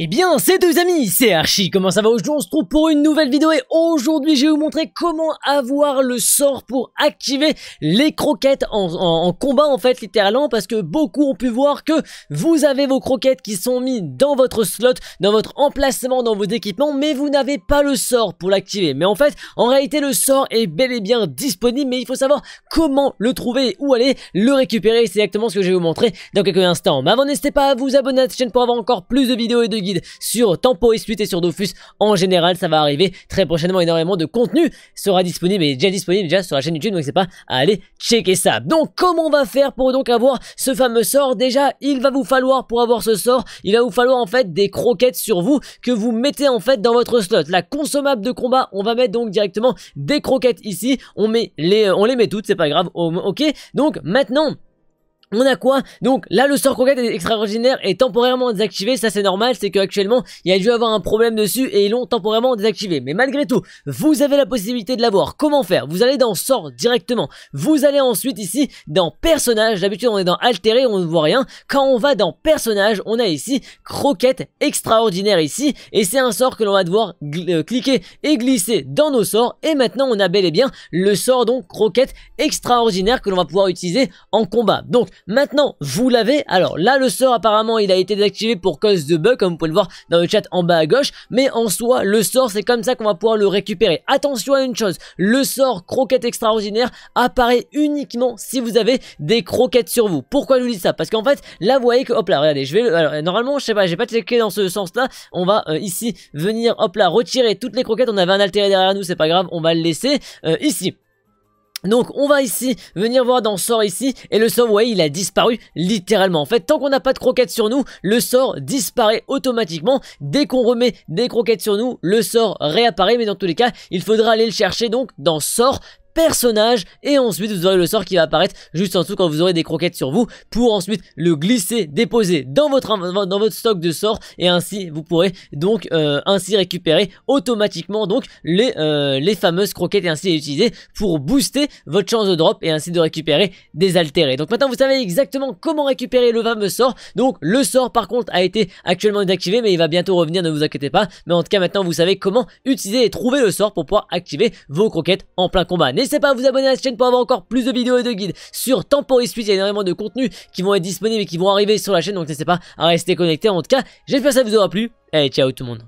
Eh bien, c'est deux amis, c'est Archie, comment ça va aujourd'hui On se trouve pour une nouvelle vidéo et aujourd'hui je vais vous montrer comment avoir le sort pour activer les croquettes en, combat en fait littéralement parce que beaucoup ont pu voir que vous avez vos croquettes qui sont mises dans votre slot, dans votre emplacement, dans vos équipements mais vous n'avez pas le sort pour l'activer. Mais en fait, en réalité le sort est bel et bien disponible mais il faut savoir comment le trouver ou où aller le récupérer, c'est exactement ce que je vais vous montrer dans quelques instants. Mais avant n'hésitez pas à vous abonner à cette chaîne pour avoir encore plus de vidéos et de sur Tempo et Suite et sur Dofus. En général, ça va arriver très prochainement. Énormément de contenu sera disponible et déjà disponible déjà sur la chaîne YouTube. Donc, c'est pas à aller checker ça. Donc, comment on va faire pour donc avoir ce fameux sort Déjà, il va vous falloir pour avoir ce sort, il va vous falloir en fait des croquettes sur vous que vous mettez en fait dans votre slot. La consommable de combat, on va mettre donc directement des croquettes ici. On met les, on les met toutes, c'est pas grave. ok. Donc maintenant. On a quoi Donc là le sort croquette extraordinaire est temporairement désactivé, ça c'est normal, c'est qu'actuellement il y a dû avoir un problème dessus et ils l'ont temporairement désactivé. Mais malgré tout, vous avez la possibilité de l'avoir. Comment faire Vous allez dans sort directement, vous allez ensuite ici dans personnage, d'habitude on est dans altéré, on ne voit rien. Quand on va dans personnage, on a ici croquette extraordinaire ici et c'est un sort que l'on va devoir euh, cliquer et glisser dans nos sorts et maintenant on a bel et bien le sort donc croquette extraordinaire que l'on va pouvoir utiliser en combat. Donc Maintenant, vous l'avez. Alors là, le sort, apparemment, il a été désactivé pour cause de bug, comme vous pouvez le voir dans le chat en bas à gauche. Mais en soi, le sort, c'est comme ça qu'on va pouvoir le récupérer. Attention à une chose, le sort croquette extraordinaire apparaît uniquement si vous avez des croquettes sur vous. Pourquoi je vous dis ça Parce qu'en fait, là, vous voyez que, hop là, regardez, je vais... alors, normalement, je sais pas, j'ai pas checké dans ce sens-là. On va euh, ici venir, hop là, retirer toutes les croquettes. On avait un altéré derrière nous, c'est pas grave, on va le laisser euh, ici. Donc on va ici venir voir dans sort ici et le sort vous voyez il a disparu littéralement. En fait tant qu'on n'a pas de croquettes sur nous le sort disparaît automatiquement. Dès qu'on remet des croquettes sur nous le sort réapparaît mais dans tous les cas il faudra aller le chercher donc dans sort personnage et ensuite vous aurez le sort qui va apparaître juste en dessous quand vous aurez des croquettes sur vous pour ensuite le glisser, déposer dans votre, dans votre stock de sorts et ainsi vous pourrez donc euh, ainsi récupérer automatiquement donc les, euh, les fameuses croquettes et ainsi les utiliser pour booster votre chance de drop et ainsi de récupérer des altérés. Donc maintenant vous savez exactement comment récupérer le fameux sort. Donc le sort par contre a été actuellement désactivé mais il va bientôt revenir ne vous inquiétez pas. Mais en tout cas maintenant vous savez comment utiliser et trouver le sort pour pouvoir activer vos croquettes en plein combat n'hésitez pas à vous abonner à la chaîne pour avoir encore plus de vidéos et de guides sur Temporis Suite. Il y a énormément de contenus qui vont être disponibles et qui vont arriver sur la chaîne. Donc n'hésitez pas à rester connecté. En tout cas, j'espère que ça vous aura plu. Allez, ciao tout le monde.